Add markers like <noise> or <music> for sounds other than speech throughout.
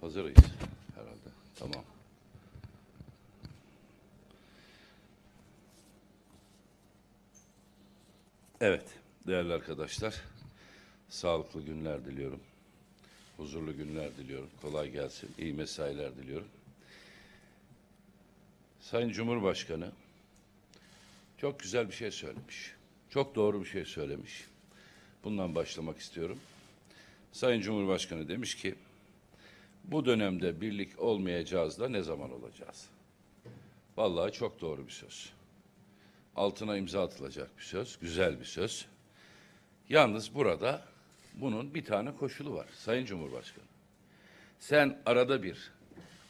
Hazırız herhalde. Tamam. Evet, değerli arkadaşlar. Sağlıklı günler diliyorum. Huzurlu günler diliyorum. Kolay gelsin. İyi mesailer diliyorum. Sayın Cumhurbaşkanı çok güzel bir şey söylemiş. Çok doğru bir şey söylemiş. Bundan başlamak istiyorum. Sayın Cumhurbaşkanı demiş ki bu dönemde birlik olmayacağız da ne zaman olacağız? Vallahi çok doğru bir söz. Altına imza atılacak bir söz, güzel bir söz. Yalnız burada bunun bir tane koşulu var Sayın Cumhurbaşkanı. Sen arada bir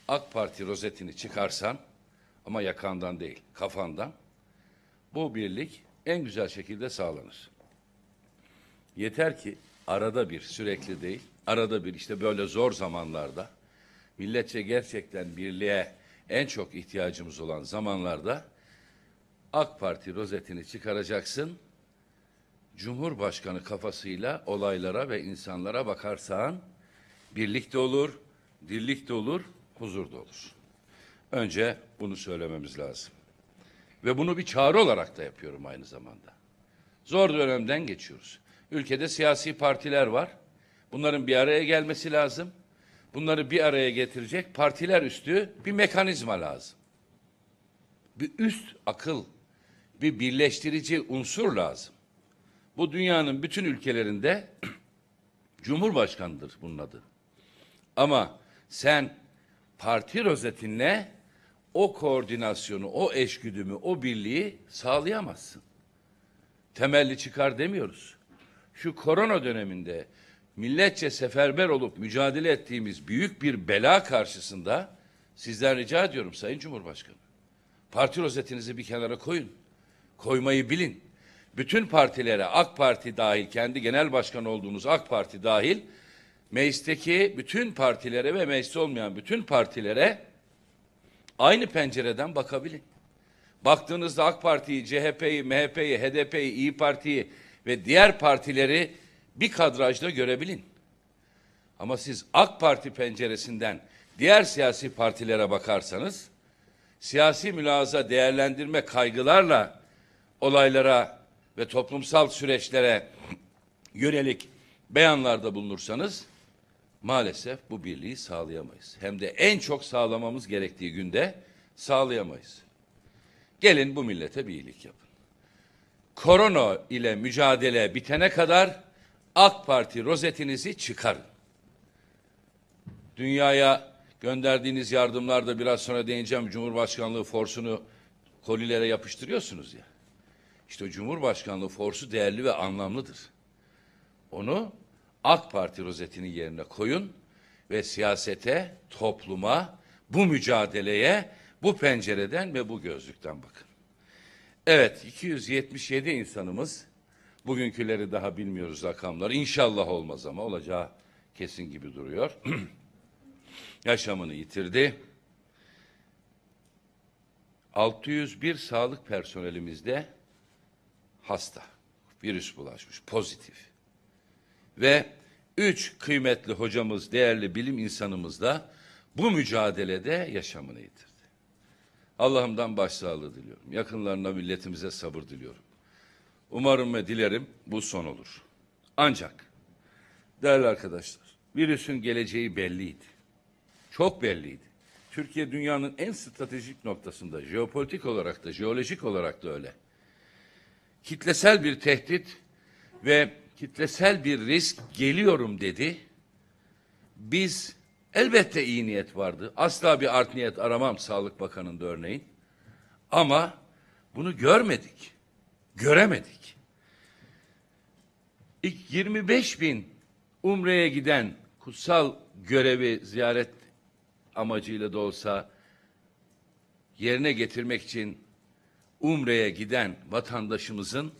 AK Parti rozetini çıkarsan ama yakandan değil kafandan bu birlik en güzel şekilde sağlanır. Yeter ki arada bir sürekli değil, arada bir işte böyle zor zamanlarda milletçe gerçekten birliğe en çok ihtiyacımız olan zamanlarda AK Parti rozetini çıkaracaksın. Cumhurbaşkanı kafasıyla olaylara ve insanlara bakarsan birlikte olur, dirlik de olur, huzur da olur. Önce bunu söylememiz lazım. Ve bunu bir çağrı olarak da yapıyorum aynı zamanda. Zor dönemden geçiyoruz. Ülkede siyasi partiler var. Bunların bir araya gelmesi lazım. Bunları bir araya getirecek partiler üstü bir mekanizma lazım. Bir üst akıl, bir birleştirici unsur lazım. Bu dünyanın bütün ülkelerinde <clears throat> Cumhurbaşkanıdır bunun adı. Ama sen parti rozetinle o koordinasyonu, o eşgüdümü, o birliği sağlayamazsın. Temelli çıkar demiyoruz şu korona döneminde milletçe seferber olup mücadele ettiğimiz büyük bir bela karşısında sizden rica ediyorum Sayın Cumhurbaşkanı. Parti rozetinizi bir kenara koyun. Koymayı bilin. Bütün partilere AK Parti dahil kendi genel başkan olduğunuz AK Parti dahil meclisteki bütün partilere ve mecliste olmayan bütün partilere aynı pencereden bakabilin. Baktığınızda AK Parti'yi, CHP'yi, MHP'yi, HDP'yi, İyi Parti'yi, ve diğer partileri bir kadrajda görebilin. Ama siz AK Parti penceresinden diğer siyasi partilere bakarsanız siyasi mülaza değerlendirme kaygılarla olaylara ve toplumsal süreçlere yönelik beyanlarda bulunursanız maalesef bu birliği sağlayamayız. Hem de en çok sağlamamız gerektiği günde sağlayamayız. Gelin bu millete bir iyilik yapın korona ile mücadele bitene kadar AK Parti rozetinizi çıkarın. Dünyaya gönderdiğiniz yardımlarda biraz sonra değineceğim Cumhurbaşkanlığı forsunu kolilere yapıştırıyorsunuz ya. İşte Cumhurbaşkanlığı forsu değerli ve anlamlıdır. Onu AK Parti rozetinin yerine koyun ve siyasete, topluma, bu mücadeleye bu pencereden ve bu gözlükten bakın. Evet 277 insanımız bugünküleri daha bilmiyoruz rakamlar. İnşallah olmaz ama olacağı kesin gibi duruyor. <clears throat> Yaşamını yitirdi. 601 sağlık personelimizde hasta. Virüs bulaşmış, pozitif. Ve üç kıymetli hocamız, değerli bilim insanımız da bu mücadelede yaşamını yitirdi. Allah'ımdan başsağlığı diliyorum. Yakınlarına milletimize sabır diliyorum. Umarım ve dilerim bu son olur. Ancak değerli arkadaşlar virüsün geleceği belliydi. Çok belliydi. Türkiye dünyanın en stratejik noktasında jeopolitik olarak da jeolojik olarak da öyle. Kitlesel bir tehdit ve kitlesel bir risk geliyorum dedi. Biz Elbette iyi niyet vardı. Asla bir art niyet aramam Sağlık Bakanı'nda örneğin. Ama bunu görmedik. Göremedik. İlk 25 bin Umre'ye giden kutsal görevi ziyaret amacıyla da olsa yerine getirmek için Umre'ye giden vatandaşımızın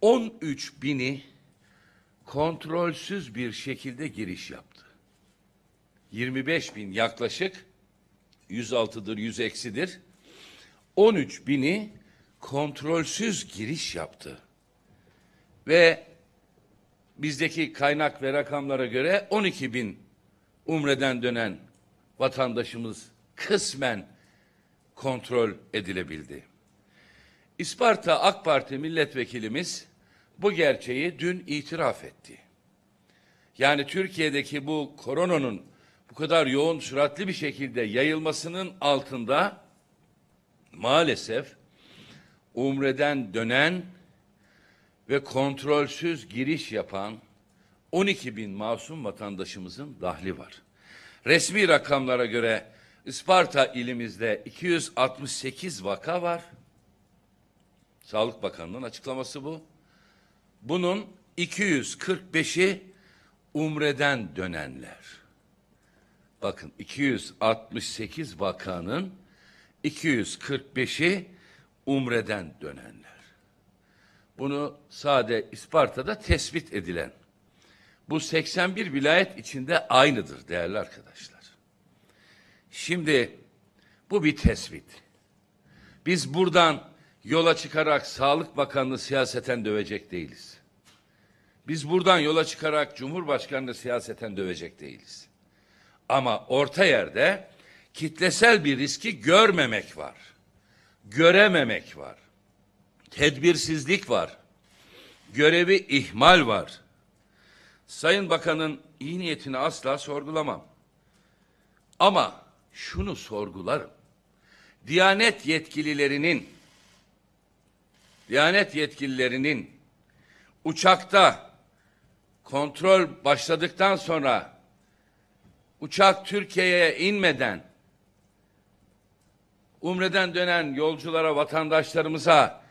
13 bini kontrolsüz bir şekilde giriş yaptı. 25 bin yaklaşık 106'dır 100 eksidir 13 bini kontrolsüz giriş yaptı. Ve bizdeki kaynak ve rakamlara göre 12 bin umreden dönen vatandaşımız kısmen kontrol edilebildi. İsparta AK Parti milletvekilimiz bu gerçeği dün itiraf etti. Yani Türkiye'deki bu koronanın bu kadar yoğun, süratli bir şekilde yayılmasının altında maalesef umreden dönen ve kontrolsüz giriş yapan 12 bin masum vatandaşımızın dahli var. Resmi rakamlara göre Isparta ilimizde 268 vaka var. Sağlık Bakanlığı'nın açıklaması bu. Bunun 245'i umreden dönenler bakın 268 vakanın 245'i umreden dönenler. Bunu sade İsparta'da tespit edilen. Bu 81 vilayet içinde aynıdır değerli arkadaşlar. Şimdi bu bir tespit. Biz buradan yola çıkarak Sağlık Bakanlığı siyaseten dövecek değiliz. Biz buradan yola çıkarak Cumhurbaşkanlığı siyaseten dövecek değiliz. Ama orta yerde kitlesel bir riski görmemek var. Görememek var. Tedbirsizlik var. Görevi ihmal var. Sayın Bakan'ın iyi niyetini asla sorgulamam. Ama şunu sorgularım. Diyanet yetkililerinin Diyanet yetkililerinin uçakta kontrol başladıktan sonra uçak Türkiye'ye inmeden Umre'den dönen yolculara, vatandaşlarımıza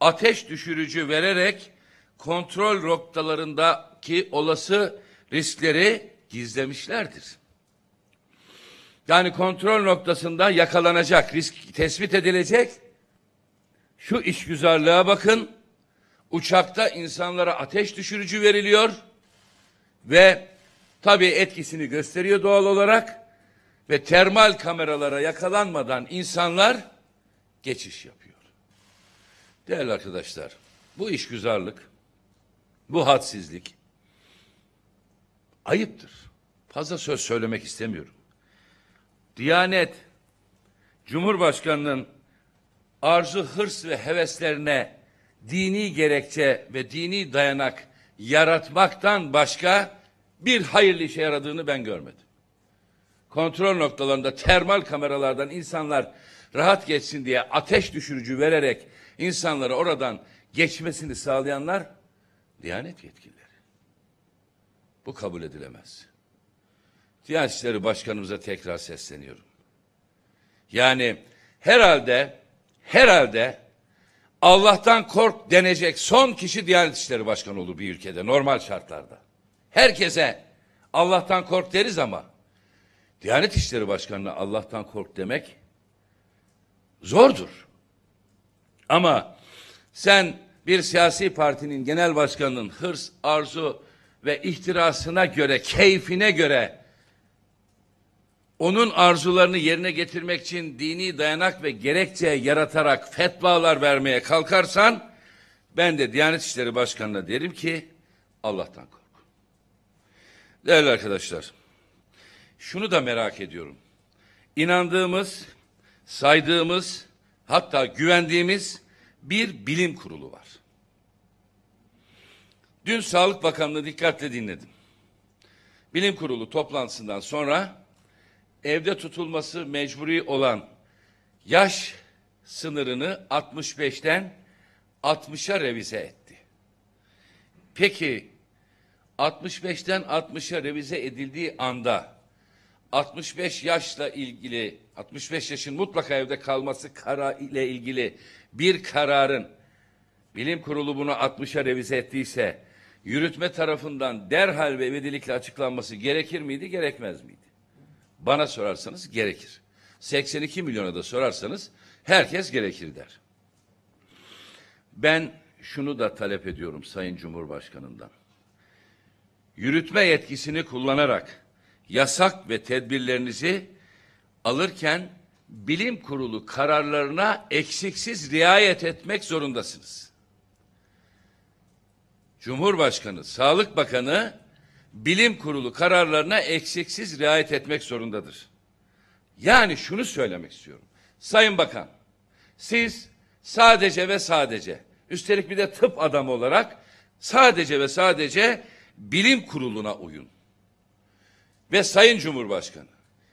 ateş düşürücü vererek kontrol noktalarındaki olası riskleri gizlemişlerdir. Yani kontrol noktasında yakalanacak, risk tespit edilecek. Şu işgüzarlığa bakın. Uçakta insanlara ateş düşürücü veriliyor ve Tabii etkisini gösteriyor doğal olarak ve termal kameralara yakalanmadan insanlar geçiş yapıyor. Değerli arkadaşlar, bu işgüzarlık, bu hadsizlik ayıptır. Fazla söz söylemek istemiyorum. Diyanet, Cumhurbaşkanı'nın arzu, hırs ve heveslerine dini gerekçe ve dini dayanak yaratmaktan başka bir hayırlı işe yaradığını ben görmedim. Kontrol noktalarında termal kameralardan insanlar rahat geçsin diye ateş düşürücü vererek insanları oradan geçmesini sağlayanlar Diyanet yetkilileri. Bu kabul edilemez. Diyanet İşleri Başkanımıza tekrar sesleniyorum. Yani herhalde herhalde Allah'tan kork denecek son kişi Diyanet İşleri Başkanı olur bir ülkede normal şartlarda herkese Allah'tan kork deriz ama Diyanet İşleri Başkanı'na Allah'tan kork demek zordur. Ama sen bir siyasi partinin genel başkanının hırs, arzu ve ihtirasına göre, keyfine göre onun arzularını yerine getirmek için dini dayanak ve gerekçe yaratarak fetvalar vermeye kalkarsan ben de Diyanet İşleri Başkanı'na derim ki Allah'tan kork. Değerli arkadaşlar, şunu da merak ediyorum. İnandığımız, saydığımız, hatta güvendiğimiz bir bilim kurulu var. Dün Sağlık Bakanlığı dikkatle dinledim. Bilim kurulu toplantısından sonra evde tutulması mecburi olan yaş sınırını 65'ten 60'a revize etti. Peki 65'ten 60'a revize edildiği anda 65 yaşla ilgili 65 yaşın mutlaka evde kalması kara ile ilgili bir kararın bilim kurulu bunu 60'a revize ettiyse yürütme tarafından derhal ve ivedilikle açıklanması gerekir miydi gerekmez miydi? Bana sorarsanız gerekir. 82 milyona da sorarsanız herkes gerekir der. Ben şunu da talep ediyorum Sayın Cumhurbaşkanından yürütme yetkisini kullanarak yasak ve tedbirlerinizi alırken bilim kurulu kararlarına eksiksiz riayet etmek zorundasınız. Cumhurbaşkanı, Sağlık Bakanı bilim kurulu kararlarına eksiksiz riayet etmek zorundadır. Yani şunu söylemek istiyorum. Sayın Bakan, siz sadece ve sadece üstelik bir de tıp adamı olarak sadece ve sadece bilim kuruluna uyun. Ve Sayın Cumhurbaşkanı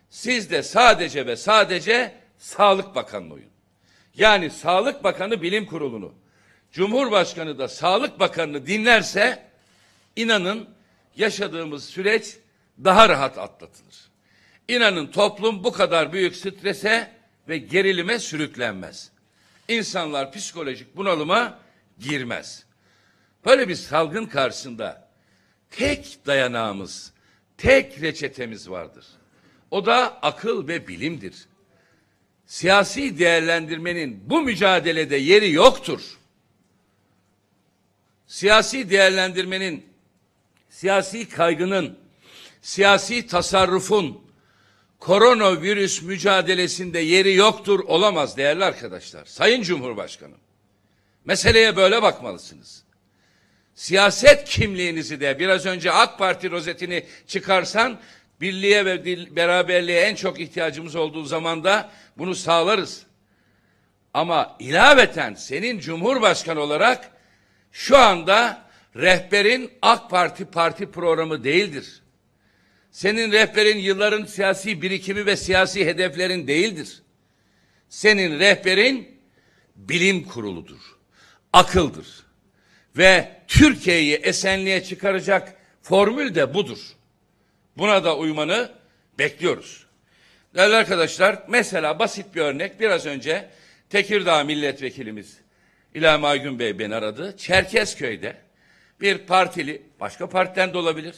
siz de sadece ve sadece Sağlık Bakanı'na uyun. Yani Sağlık Bakanı bilim kurulunu, Cumhurbaşkanı da Sağlık Bakanı'nı dinlerse inanın yaşadığımız süreç daha rahat atlatılır. İnanın toplum bu kadar büyük strese ve gerilime sürüklenmez. İnsanlar psikolojik bunalıma girmez. Böyle bir salgın karşısında tek dayanağımız, tek reçetemiz vardır. O da akıl ve bilimdir. Siyasi değerlendirmenin bu mücadelede yeri yoktur. Siyasi değerlendirmenin, siyasi kaygının, siyasi tasarrufun koronavirüs mücadelesinde yeri yoktur olamaz değerli arkadaşlar. Sayın Cumhurbaşkanım, meseleye böyle bakmalısınız siyaset kimliğinizi de biraz önce AK Parti rozetini çıkarsan birliğe ve beraberliğe en çok ihtiyacımız olduğu zamanda bunu sağlarız. Ama ilaveten senin cumhurbaşkanı olarak şu anda rehberin AK Parti parti programı değildir. Senin rehberin yılların siyasi birikimi ve siyasi hedeflerin değildir. Senin rehberin bilim kuruludur, akıldır ve Türkiye'yi esenliğe çıkaracak formül de budur. Buna da uymanı bekliyoruz. Değerli arkadaşlar mesela basit bir örnek biraz önce Tekirdağ milletvekilimiz İlham Aygün Bey beni aradı. Çerkezköy'de bir partili başka partiden de olabilir.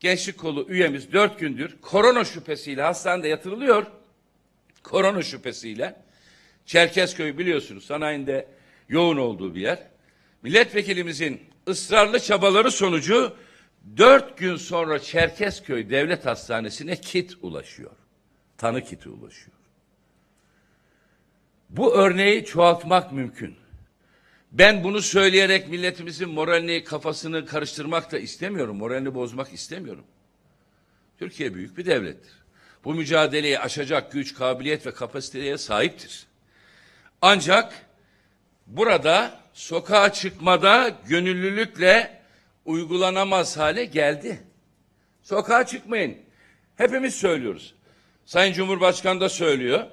Gençlik kolu üyemiz dört gündür korona şüphesiyle hastanede yatırılıyor. Korona şüphesiyle. Çerkezköy biliyorsunuz sanayinde yoğun olduğu bir yer milletvekilimizin ısrarlı çabaları sonucu dört gün sonra Çerkezköy Devlet Hastanesi'ne kit ulaşıyor. Tanı kiti ulaşıyor. Bu örneği çoğaltmak mümkün. Ben bunu söyleyerek milletimizin moralini, kafasını karıştırmak da istemiyorum. Moralini bozmak istemiyorum. Türkiye büyük bir devlettir. Bu mücadeleyi aşacak güç, kabiliyet ve kapasiteye sahiptir. Ancak burada sokağa çıkmada gönüllülükle uygulanamaz hale geldi. Sokağa çıkmayın. Hepimiz söylüyoruz. Sayın Cumhurbaşkanı da söylüyor.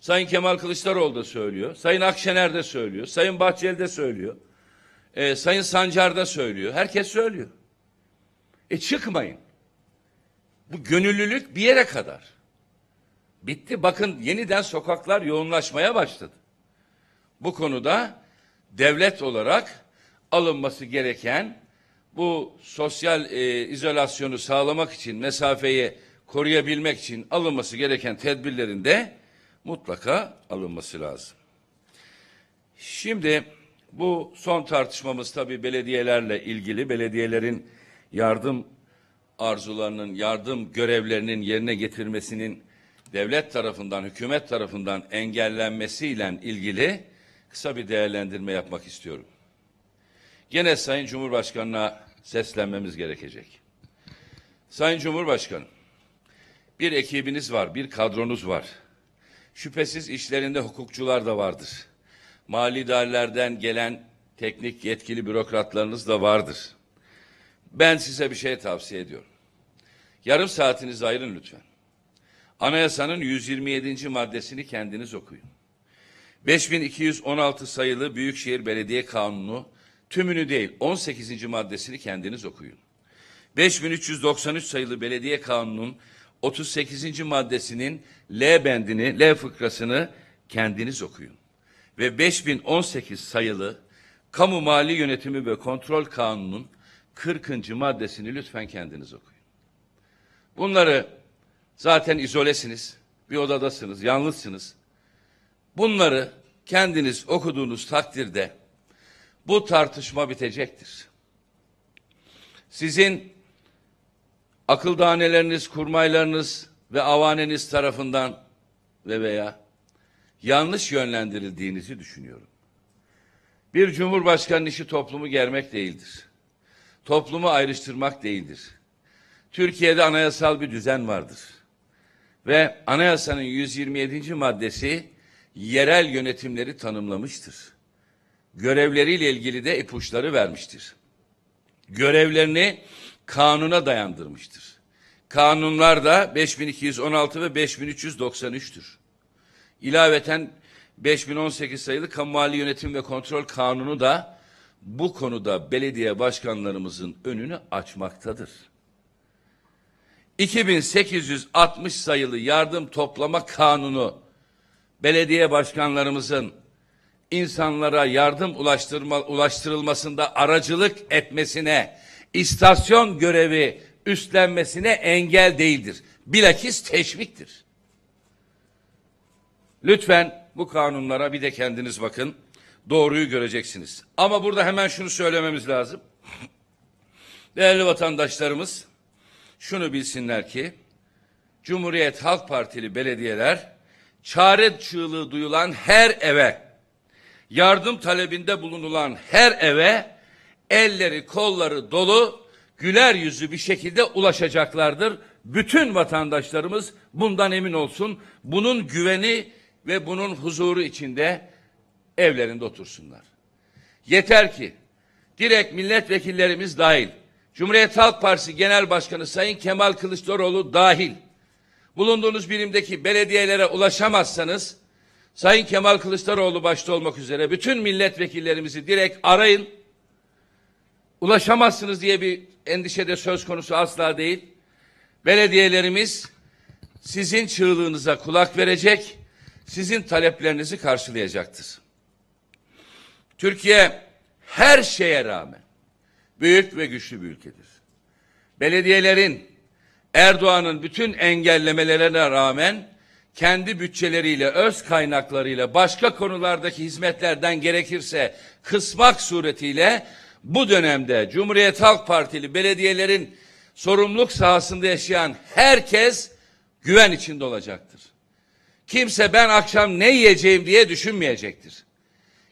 Sayın Kemal Kılıçdaroğlu da söylüyor. Sayın Akşener de söylüyor. Sayın Bahçeli de söylüyor. E, Sayın Sancar da söylüyor. Herkes söylüyor. E çıkmayın. Bu gönüllülük bir yere kadar. Bitti. Bakın yeniden sokaklar yoğunlaşmaya başladı. Bu konuda devlet olarak alınması gereken bu sosyal e, izolasyonu sağlamak için mesafeyi koruyabilmek için alınması gereken tedbirlerin de mutlaka alınması lazım. Şimdi bu son tartışmamız tabii belediyelerle ilgili belediyelerin yardım arzularının, yardım görevlerinin yerine getirmesinin devlet tarafından, hükümet tarafından engellenmesiyle ilgili kısa bir değerlendirme yapmak istiyorum. Gene Sayın Cumhurbaşkanı'na seslenmemiz gerekecek. Sayın Cumhurbaşkanı, bir ekibiniz var, bir kadronuz var. Şüphesiz işlerinde hukukçular da vardır. Mali idarelerden gelen teknik yetkili bürokratlarınız da vardır. Ben size bir şey tavsiye ediyorum. Yarım saatinizi ayırın lütfen. Anayasanın 127. maddesini kendiniz okuyun. 5216 sayılı Büyükşehir Belediye Kanunu tümünü değil 18. maddesini kendiniz okuyun. 5393 sayılı Belediye Kanunu'nun 38. maddesinin L bendini, L fıkrasını kendiniz okuyun. Ve 5018 sayılı Kamu Mali Yönetimi ve Kontrol Kanunu'nun 40. maddesini lütfen kendiniz okuyun. Bunları zaten izolesiniz, bir odadasınız, yalnızsınız. Bunları kendiniz okuduğunuz takdirde bu tartışma bitecektir. Sizin akıl daneleriniz, kurmaylarınız ve avaneniz tarafından ve veya yanlış yönlendirildiğinizi düşünüyorum. Bir cumhurbaşkanının işi toplumu germek değildir. Toplumu ayrıştırmak değildir. Türkiye'de anayasal bir düzen vardır. Ve anayasanın 127. maddesi yerel yönetimleri tanımlamıştır. Görevleriyle ilgili de ipuçları vermiştir. Görevlerini kanuna dayandırmıştır. Kanunlar da 5216 ve 5393'tür. İlaveten 5018 sayılı Kamu Mali Yönetim ve Kontrol Kanunu da bu konuda belediye başkanlarımızın önünü açmaktadır. 2860 sayılı yardım toplama kanunu belediye başkanlarımızın insanlara yardım ulaştırma, ulaştırılmasında aracılık etmesine, istasyon görevi üstlenmesine engel değildir. Bilakis teşviktir. Lütfen bu kanunlara bir de kendiniz bakın. Doğruyu göreceksiniz. Ama burada hemen şunu söylememiz lazım. <clears throat> Değerli vatandaşlarımız şunu bilsinler ki Cumhuriyet Halk Partili belediyeler çare çığlığı duyulan her eve, yardım talebinde bulunulan her eve elleri kolları dolu güler yüzü bir şekilde ulaşacaklardır. Bütün vatandaşlarımız bundan emin olsun. Bunun güveni ve bunun huzuru içinde evlerinde otursunlar. Yeter ki direkt milletvekillerimiz dahil, Cumhuriyet Halk Partisi Genel Başkanı Sayın Kemal Kılıçdaroğlu dahil, bulunduğunuz birimdeki belediyelere ulaşamazsanız Sayın Kemal Kılıçdaroğlu başta olmak üzere bütün milletvekillerimizi direkt arayın. Ulaşamazsınız diye bir endişede söz konusu asla değil. Belediyelerimiz sizin çığlığınıza kulak verecek, sizin taleplerinizi karşılayacaktır. Türkiye her şeye rağmen büyük ve güçlü bir ülkedir. Belediyelerin Erdoğan'ın bütün engellemelerine rağmen kendi bütçeleriyle, öz kaynaklarıyla, başka konulardaki hizmetlerden gerekirse kısmak suretiyle bu dönemde Cumhuriyet Halk Partili belediyelerin sorumluluk sahasında yaşayan herkes güven içinde olacaktır. Kimse ben akşam ne yiyeceğim diye düşünmeyecektir.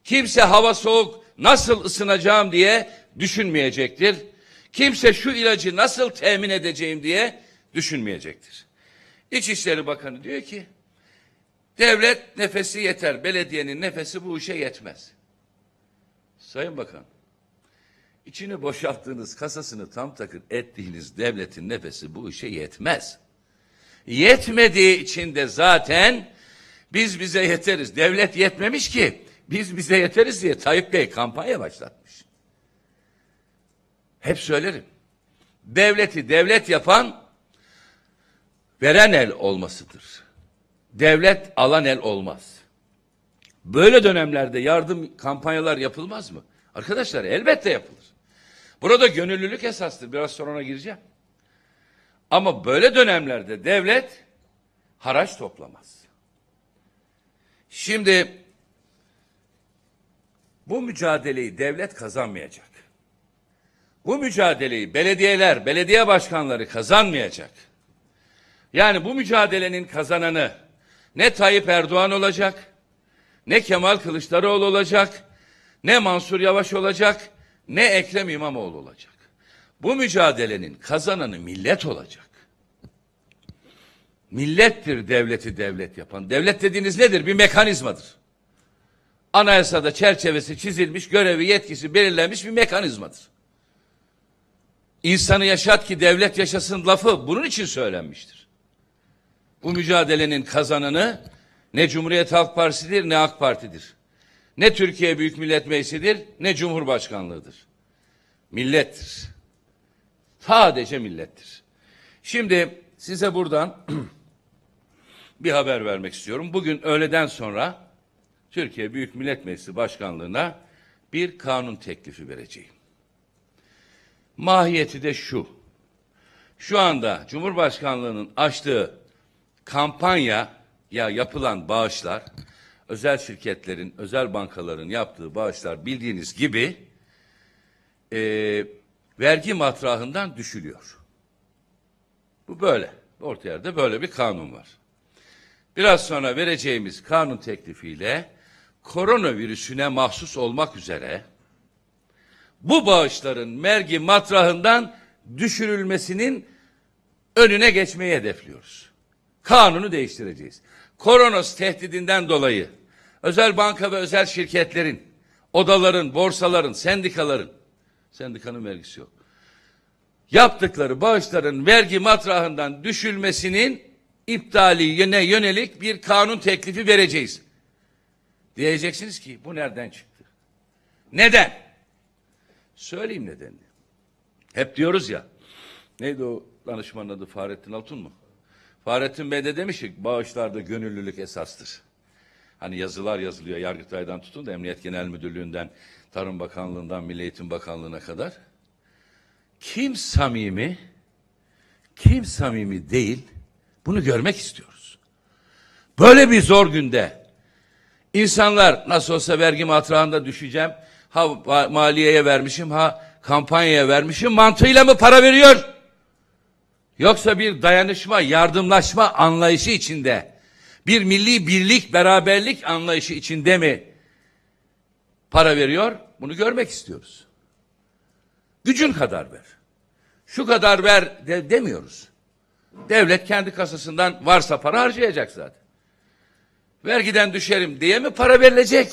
Kimse hava soğuk nasıl ısınacağım diye düşünmeyecektir. Kimse şu ilacı nasıl temin edeceğim diye düşünmeyecektir. İçişleri Bakanı diyor ki devlet nefesi yeter, belediyenin nefesi bu işe yetmez. Sayın Bakan, içini boşalttığınız, kasasını tam takır ettiğiniz devletin nefesi bu işe yetmez. Yetmediği için de zaten biz bize yeteriz. Devlet yetmemiş ki biz bize yeteriz diye Tayyip Bey kampanya başlatmış. Hep söylerim. Devleti devlet yapan veren el olmasıdır. Devlet alan el olmaz. Böyle dönemlerde yardım kampanyalar yapılmaz mı? Arkadaşlar elbette yapılır. Burada gönüllülük esastır. Biraz sonra ona gireceğim. Ama böyle dönemlerde devlet haraç toplamaz. Şimdi bu mücadeleyi devlet kazanmayacak. Bu mücadeleyi belediyeler, belediye başkanları kazanmayacak. Yani bu mücadelenin kazananı ne Tayyip Erdoğan olacak, ne Kemal Kılıçdaroğlu olacak, ne Mansur Yavaş olacak, ne Ekrem İmamoğlu olacak. Bu mücadelenin kazananı millet olacak. Millettir devleti devlet yapan. Devlet dediğiniz nedir? Bir mekanizmadır. Anayasada çerçevesi çizilmiş, görevi yetkisi belirlenmiş bir mekanizmadır. İnsanı yaşat ki devlet yaşasın lafı bunun için söylenmiştir. Bu mücadelenin kazananı ne Cumhuriyet Halk Partisi'dir ne AK Parti'dir. Ne Türkiye Büyük Millet Meclisi'dir ne Cumhurbaşkanlığı'dır. Millettir. Sadece millettir. Şimdi size buradan <clears throat> bir haber vermek istiyorum. Bugün öğleden sonra Türkiye Büyük Millet Meclisi Başkanlığı'na bir kanun teklifi vereceğim. Mahiyeti de şu. Şu anda Cumhurbaşkanlığının açtığı kampanya ya yapılan bağışlar özel şirketlerin, özel bankaların yaptığı bağışlar bildiğiniz gibi e, vergi matrahından düşülüyor. Bu böyle. Orta yerde böyle bir kanun var. Biraz sonra vereceğimiz kanun teklifiyle koronavirüsüne mahsus olmak üzere bu bağışların mergi matrahından düşürülmesinin önüne geçmeyi hedefliyoruz kanunu değiştireceğiz. Koronos tehdidinden dolayı özel banka ve özel şirketlerin, odaların, borsaların, sendikaların, sendikanın vergisi yok. Yaptıkları bağışların vergi matrahından düşülmesinin iptaline yönelik bir kanun teklifi vereceğiz. Diyeceksiniz ki bu nereden çıktı? Neden? Söyleyeyim nedenini. Hep diyoruz ya. Neydi o danışmanın adı Fahrettin Altun mu? Fahrettin Bey de demiş ki bağışlarda gönüllülük esastır. Hani yazılar yazılıyor Yargıtay'dan tutun da Emniyet Genel Müdürlüğü'nden, Tarım Bakanlığı'ndan, Milli Eğitim Bakanlığı'na kadar. Kim samimi, kim samimi değil bunu görmek istiyoruz. Böyle bir zor günde insanlar nasıl olsa vergi matrağında düşeceğim, ha maliyeye vermişim, ha kampanyaya vermişim mantığıyla mı para veriyor? Yoksa bir dayanışma, yardımlaşma anlayışı içinde, bir milli birlik, beraberlik anlayışı içinde mi para veriyor? Bunu görmek istiyoruz. Gücün kadar ver. Şu kadar ver de, demiyoruz. Devlet kendi kasasından varsa para harcayacak zaten. Vergiden düşerim diye mi para verilecek?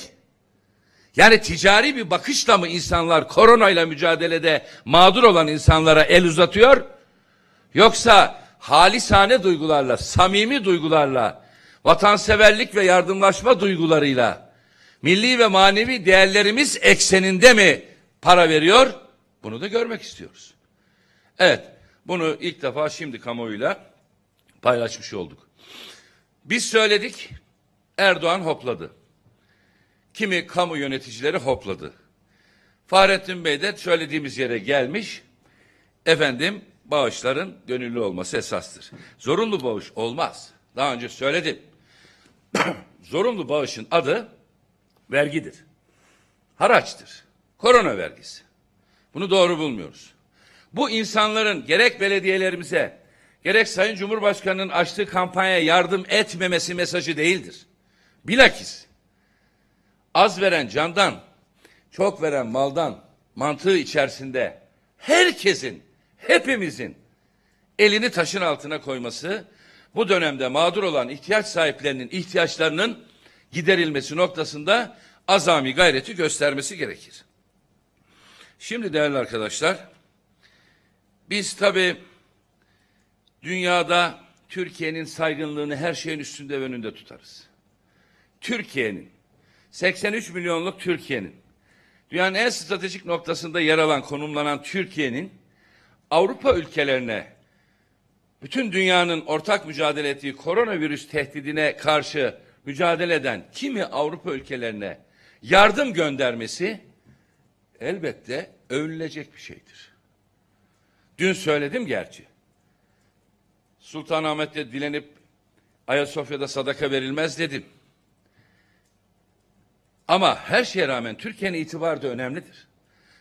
Yani ticari bir bakışla mı insanlar koronayla mücadelede mağdur olan insanlara el uzatıyor? Yoksa halisane duygularla, samimi duygularla, vatanseverlik ve yardımlaşma duygularıyla milli ve manevi değerlerimiz ekseninde mi para veriyor? Bunu da görmek istiyoruz. Evet, bunu ilk defa şimdi kamuoyuyla paylaşmış olduk. Biz söyledik, Erdoğan hopladı. Kimi kamu yöneticileri hopladı. Fahrettin Bey de söylediğimiz yere gelmiş. Efendim bağışların gönüllü olması esastır. Zorunlu bağış olmaz. Daha önce söyledim. <clears throat> Zorunlu bağışın adı vergidir. Haraçtır. Korona vergisi. Bunu doğru bulmuyoruz. Bu insanların gerek belediyelerimize gerek Sayın Cumhurbaşkanı'nın açtığı kampanyaya yardım etmemesi mesajı değildir. Bilakis az veren candan, çok veren maldan mantığı içerisinde herkesin hepimizin elini taşın altına koyması, bu dönemde mağdur olan ihtiyaç sahiplerinin ihtiyaçlarının giderilmesi noktasında azami gayreti göstermesi gerekir. Şimdi değerli arkadaşlar, biz tabii dünyada Türkiye'nin saygınlığını her şeyin üstünde ve önünde tutarız. Türkiye'nin, 83 milyonluk Türkiye'nin, dünyanın en stratejik noktasında yer alan, konumlanan Türkiye'nin Avrupa ülkelerine bütün dünyanın ortak mücadele ettiği koronavirüs tehdidine karşı mücadele eden kimi Avrupa ülkelerine yardım göndermesi elbette övülecek bir şeydir. Dün söyledim gerçi. Sultanahmet'te dilenip Ayasofya'da sadaka verilmez dedim. Ama her şeye rağmen Türkiye'nin itibarı da önemlidir.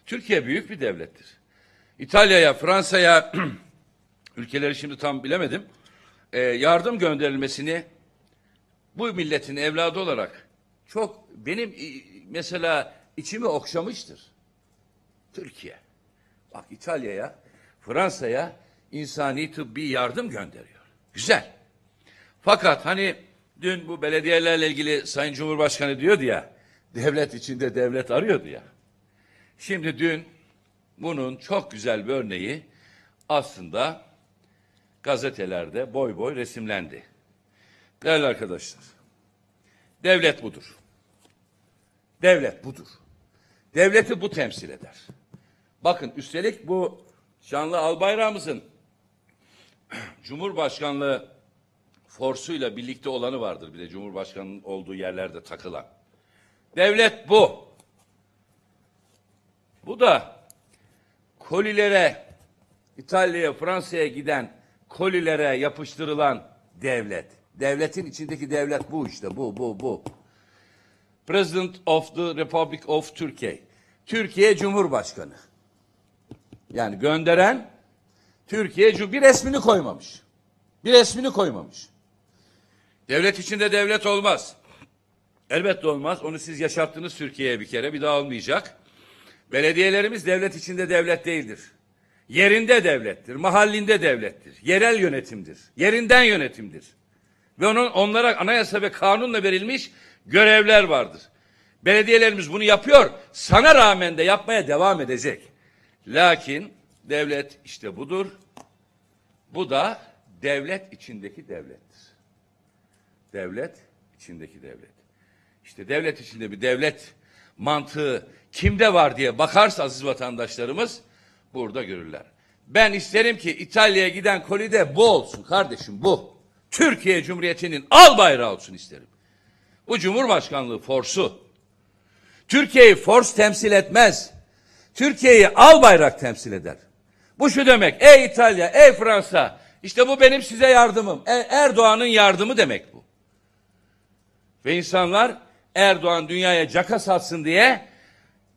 Türkiye büyük bir devlettir. İtalya'ya, Fransa'ya <clears throat> ülkeleri şimdi tam bilemedim. E, yardım gönderilmesini bu milletin evladı olarak çok benim e, mesela içimi okşamıştır. Türkiye. Bak İtalya'ya, Fransa'ya insani tıbbi yardım gönderiyor. Güzel. Fakat hani dün bu belediyelerle ilgili Sayın Cumhurbaşkanı diyordu ya, devlet içinde devlet arıyordu ya. Şimdi dün bunun çok güzel bir örneği aslında gazetelerde boy boy resimlendi. Değerli arkadaşlar, devlet budur. Devlet budur. Devleti bu temsil eder. Bakın üstelik bu Şanlı Albayrak'ımızın <clears throat> Cumhurbaşkanlığı forsuyla birlikte olanı vardır bir de Cumhurbaşkanı'nın olduğu yerlerde takılan. Devlet bu. Bu da kolilere İtalya'ya, Fransa'ya giden kolilere yapıştırılan devlet. Devletin içindeki devlet bu işte. Bu, bu, bu. President of the Republic of Turkey, Türkiye Cumhurbaşkanı. Yani gönderen Türkiye bir resmini koymamış. Bir resmini koymamış. Devlet içinde devlet olmaz. Elbette olmaz. Onu siz yaşattınız Türkiye'ye bir kere. Bir daha olmayacak. Belediyelerimiz devlet içinde devlet değildir. Yerinde devlettir, mahallinde devlettir, yerel yönetimdir, yerinden yönetimdir. Ve onun, onlara anayasa ve kanunla verilmiş görevler vardır. Belediyelerimiz bunu yapıyor, sana rağmen de yapmaya devam edecek. Lakin devlet işte budur. Bu da devlet içindeki devlettir. Devlet içindeki devlet. İşte devlet içinde bir devlet mantığı kimde var diye bakarsa aziz vatandaşlarımız burada görürler. Ben isterim ki İtalya'ya giden kolide bu olsun kardeşim bu. Türkiye Cumhuriyeti'nin al bayrağı olsun isterim. Bu Cumhurbaşkanlığı forsu. Türkiye'yi fors temsil etmez. Türkiye'yi al bayrak temsil eder. Bu şu demek. Ey İtalya, ey Fransa. İşte bu benim size yardımım. E, Erdoğan'ın yardımı demek bu. Ve insanlar Erdoğan dünyaya caka satsın diye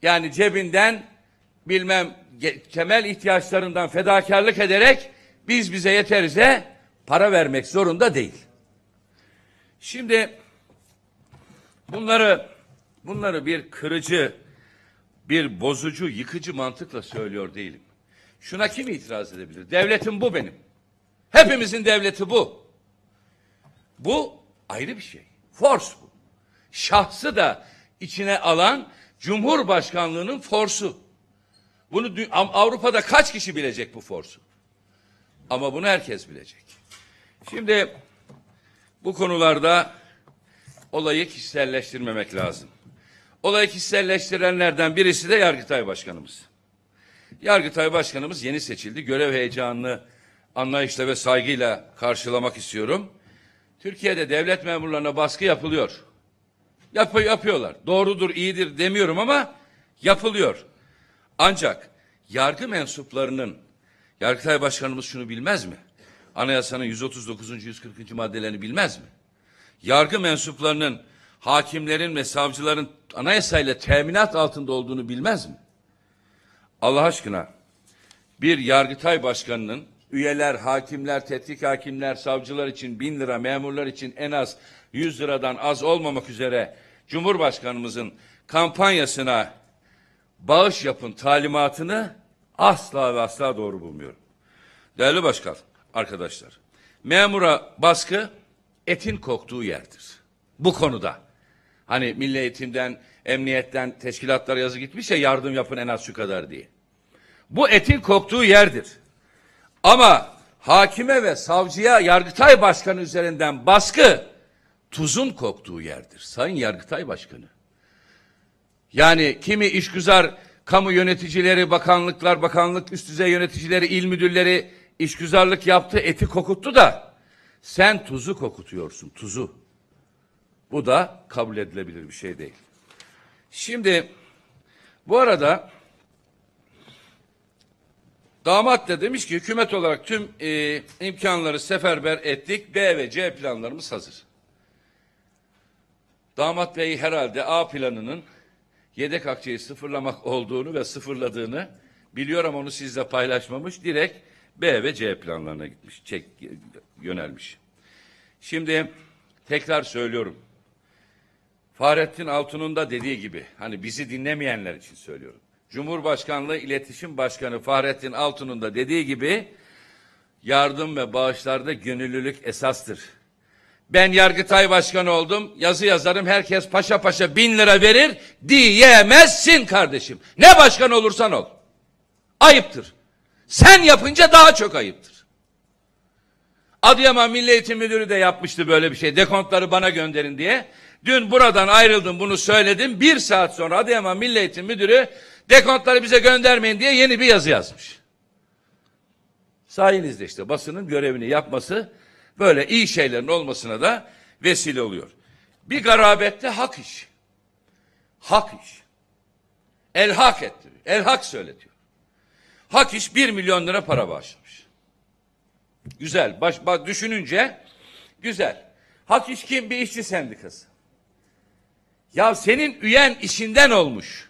yani cebinden bilmem temel ihtiyaçlarından fedakarlık ederek biz bize yeterize para vermek zorunda değil. Şimdi bunları bunları bir kırıcı, bir bozucu, yıkıcı mantıkla söylüyor değilim. Şuna kim itiraz edebilir? Devletim bu benim. Hepimizin devleti bu. Bu ayrı bir şey. Force bu. Şahsı da içine alan Cumhurbaşkanlığının forsu. Bunu Avrupa'da kaç kişi bilecek bu forsu? Ama bunu herkes bilecek. Şimdi bu konularda olayı kişiselleştirmemek lazım. Olayı kişiselleştirenlerden birisi de Yargıtay Başkanımız. Yargıtay Başkanımız yeni seçildi. Görev heyecanını anlayışla ve saygıyla karşılamak istiyorum. Türkiye'de devlet memurlarına baskı yapılıyor. Yap yapıyorlar. Doğrudur, iyidir demiyorum ama yapılıyor. Ancak yargı mensuplarının Yargıtay Başkanımız şunu bilmez mi? Anayasanın 139. 140. maddelerini bilmez mi? Yargı mensuplarının hakimlerin ve savcıların anayasayla teminat altında olduğunu bilmez mi? Allah aşkına bir Yargıtay Başkanı'nın üyeler, hakimler, tetkik hakimler, savcılar için bin lira, memurlar için en az yüz liradan az olmamak üzere Cumhurbaşkanımızın kampanyasına bağış yapın talimatını asla ve asla doğru bulmuyorum. Değerli başkan, arkadaşlar, memura baskı etin koktuğu yerdir. Bu konuda. Hani milli eğitimden, emniyetten teşkilatlar yazı gitmiş ya yardım yapın en az şu kadar diye. Bu etin koktuğu yerdir. Ama hakime ve savcıya Yargıtay Başkanı üzerinden baskı tuzun koktuğu yerdir. Sayın Yargıtay Başkanı. Yani kimi işgüzar kamu yöneticileri, bakanlıklar, bakanlık üst düzey yöneticileri, il müdürleri işgüzarlık yaptı, eti kokuttu da sen tuzu kokutuyorsun, tuzu. Bu da kabul edilebilir bir şey değil. Şimdi bu arada damat da demiş ki hükümet olarak tüm e, imkanları seferber ettik. B ve C planlarımız hazır. Damat Bey herhalde A planının yedek akçeyi sıfırlamak olduğunu ve sıfırladığını biliyorum onu sizle paylaşmamış. Direkt B ve C planlarına gitmiş, çek, yönelmiş. Şimdi tekrar söylüyorum. Fahrettin Altun'un da dediği gibi hani bizi dinlemeyenler için söylüyorum. Cumhurbaşkanlığı İletişim Başkanı Fahrettin Altun'un da dediği gibi yardım ve bağışlarda gönüllülük esastır. Ben Yargıtay Başkanı oldum. Yazı yazarım. Herkes paşa paşa bin lira verir diyemezsin kardeşim. Ne başkan olursan ol. Ayıptır. Sen yapınca daha çok ayıptır. Adıyaman Milli Eğitim Müdürü de yapmıştı böyle bir şey. Dekontları bana gönderin diye. Dün buradan ayrıldım bunu söyledim. Bir saat sonra Adıyaman Milli Eğitim Müdürü dekontları bize göndermeyin diye yeni bir yazı yazmış. Sayenizde işte basının görevini yapması böyle iyi şeylerin olmasına da vesile oluyor. Bir garabette hak iş. Hak iş. El hak ettiriyor. El hak söyletiyor. Hak iş bir milyon lira para bağışlamış. Güzel. Baş, baş, düşününce güzel. Hak iş kim? Bir işçi sendikası. Ya senin üyen işinden olmuş.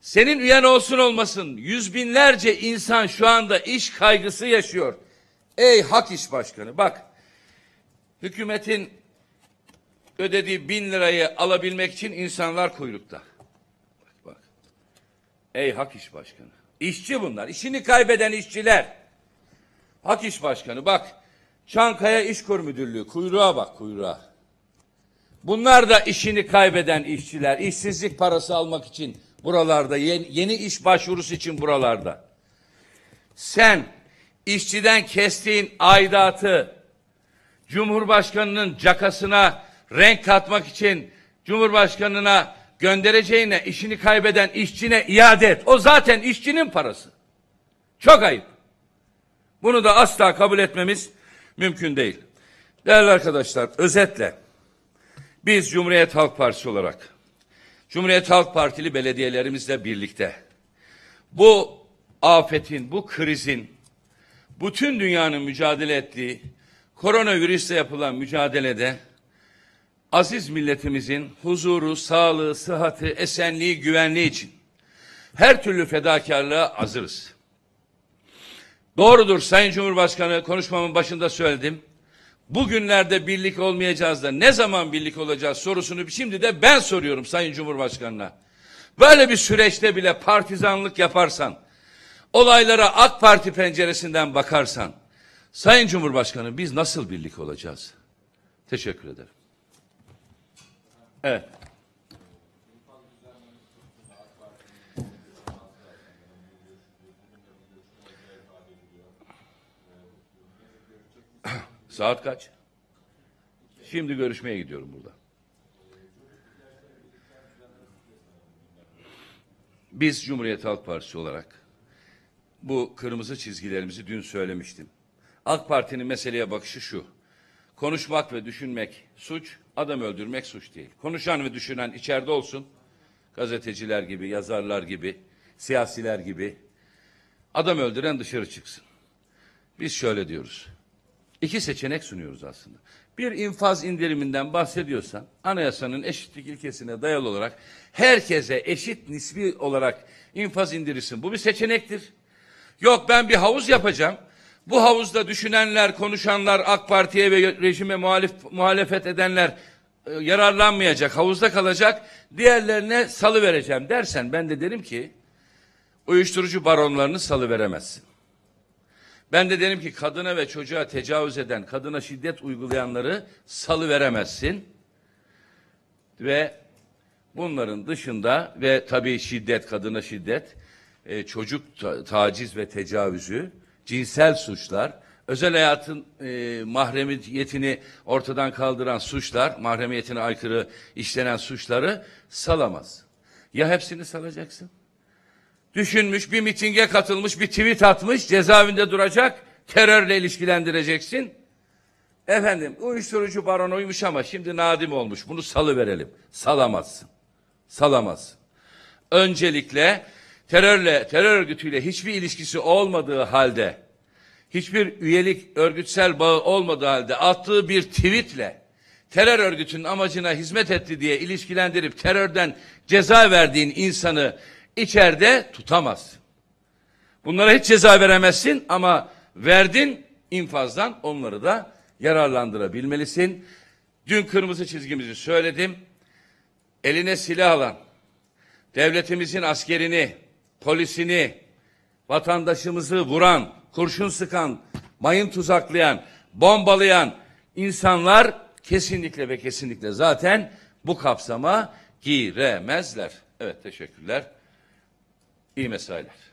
Senin üyen olsun olmasın yüz binlerce insan şu anda iş kaygısı yaşıyor. Ey hak iş başkanı bak hükümetin ödediği bin lirayı alabilmek için insanlar kuyrukta. Bak, bak. Ey hak iş başkanı. İşçi bunlar. İşini kaybeden işçiler. Hak iş başkanı bak. Çankaya İşkur Müdürlüğü kuyruğa bak kuyruğa. Bunlar da işini kaybeden işçiler. İşsizlik parası almak için buralarda yeni, yeni iş başvurusu için buralarda. Sen işçiden kestiğin aidatı Cumhurbaşkanının cakasına renk katmak için Cumhurbaşkanına göndereceğine işini kaybeden işçine iade et. O zaten işçinin parası. Çok ayıp. Bunu da asla kabul etmemiz mümkün değil. Değerli arkadaşlar özetle biz Cumhuriyet Halk Partisi olarak Cumhuriyet Halk Partili belediyelerimizle birlikte bu afetin, bu krizin bütün dünyanın mücadele ettiği koronavirüsle yapılan mücadelede aziz milletimizin huzuru, sağlığı, sıhhati, esenliği, güvenliği için her türlü fedakarlığa hazırız. Doğrudur Sayın Cumhurbaşkanı konuşmamın başında söyledim. Bugünlerde birlik olmayacağız da ne zaman birlik olacağız sorusunu şimdi de ben soruyorum Sayın Cumhurbaşkanına. Böyle bir süreçte bile partizanlık yaparsan, olaylara AK Parti penceresinden bakarsan Sayın Cumhurbaşkanı biz nasıl birlik olacağız? Teşekkür ederim. Evet. <clears throat> Saat kaç? Şimdi görüşmeye gidiyorum burada. Biz Cumhuriyet Halk Partisi olarak bu kırmızı çizgilerimizi dün söylemiştim. AK Parti'nin meseleye bakışı şu. Konuşmak ve düşünmek suç, adam öldürmek suç değil. Konuşan ve düşünen içeride olsun. Gazeteciler gibi, yazarlar gibi, siyasiler gibi. Adam öldüren dışarı çıksın. Biz şöyle diyoruz. İki seçenek sunuyoruz aslında. Bir infaz indiriminden bahsediyorsan anayasanın eşitlik ilkesine dayalı olarak herkese eşit nisbi olarak infaz indirirsin. Bu bir seçenektir. Yok ben bir havuz yapacağım. Bu havuzda düşünenler, konuşanlar, AK Parti'ye ve rejime muhalif, muhalefet edenler e, yararlanmayacak, havuzda kalacak, diğerlerine salı vereceğim dersen ben de derim ki uyuşturucu baronlarını salı veremezsin. Ben de derim ki kadına ve çocuğa tecavüz eden, kadına şiddet uygulayanları salı veremezsin. Ve bunların dışında ve tabii şiddet, kadına şiddet, e, çocuk ta taciz ve tecavüzü, cinsel suçlar, özel hayatın e, mahremiyetini ortadan kaldıran suçlar, mahremiyetine aykırı işlenen suçları salamaz. Ya hepsini salacaksın? Düşünmüş, bir mitinge katılmış, bir tweet atmış, cezaevinde duracak, terörle ilişkilendireceksin. Efendim uyuşturucu baronuymuş ama şimdi nadim olmuş. Bunu salıverelim. Salamazsın. Salamazsın. Öncelikle terörle, terör örgütüyle hiçbir ilişkisi olmadığı halde, hiçbir üyelik örgütsel bağı olmadığı halde attığı bir tweetle terör örgütünün amacına hizmet etti diye ilişkilendirip terörden ceza verdiğin insanı içeride tutamaz. Bunlara hiç ceza veremezsin ama verdin infazdan onları da yararlandırabilmelisin. Dün kırmızı çizgimizi söyledim. Eline silah alan, devletimizin askerini, polisini, vatandaşımızı vuran, kurşun sıkan, mayın tuzaklayan, bombalayan insanlar kesinlikle ve kesinlikle zaten bu kapsama giremezler. Evet teşekkürler. İyi mesailer.